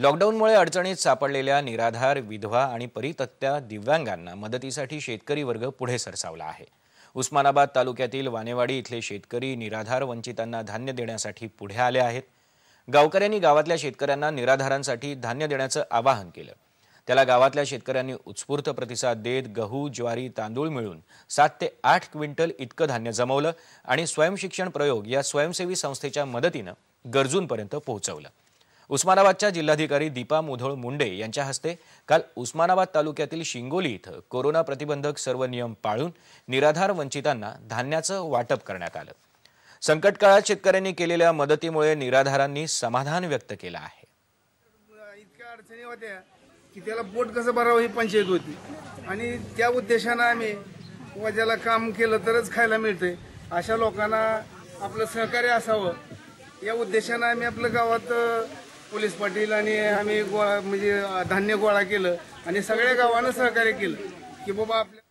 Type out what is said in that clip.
लॉकडाऊनमुळे अडचणीत सापडलेल्या निराधार विधवा आणि परितत्या दिव्यांगांना मदतीसाठी शेतकरी वर्ग पुढे सरसावला आहे उस्मानाबाद तालुक्यातील वानेवाडी इथले शेतकरी निराधार वंचितांना धान्य देण्यासाठी पुढे आले आहेत गावकऱ्यांनी गावातल्या शेतकऱ्यांना निराधारांसाठी धान्य देण्याचं आवाहन केलं त्याला गावातल्या शेतकऱ्यांनी उत्स्फूर्त प्रतिसाद देत गहू ज्वारी तांदूळ मिळून सात ते आठ क्विंटल इतकं धान्य जमवलं आणि स्वयंशिक्षण प्रयोग या स्वयंसेवी संस्थेच्या मदतीनं गरजूंपर्यंत पोहोचवलं उस्मानाबादच्या जिल्हाधिकारी दीपा मुधोळ मुंडे यांच्या हस्ते काल उस्मानाबाद तालुक्यातील शिंगोली इथं कोरोना प्रतिबंधक सर्व नियम पाळून निराधार वंचितांना धान्याचं वाटप करण्यात आलं संकटकाळात शेतकऱ्यांनी केलेल्या मदतीमुळे निराधारांनी समाधान व्यक्त केलं आहे इतक्या अडचणी होत्या की त्याला बोट कसं भरावं ही पंचायत होती आणि त्या उद्देशानं आम्ही वजाला ज्याला काम केलं तरच खायला मिळते अशा लोकांना आपलं सहकार्य असावं या उद्देशानं आम्ही आपलं गावात पोलीस पाटील आणि आम्ही गोळा म्हणजे धान्य गोळा केलं आणि सगळ्या गावानं सहकार्य केलं की बाबा आपल्या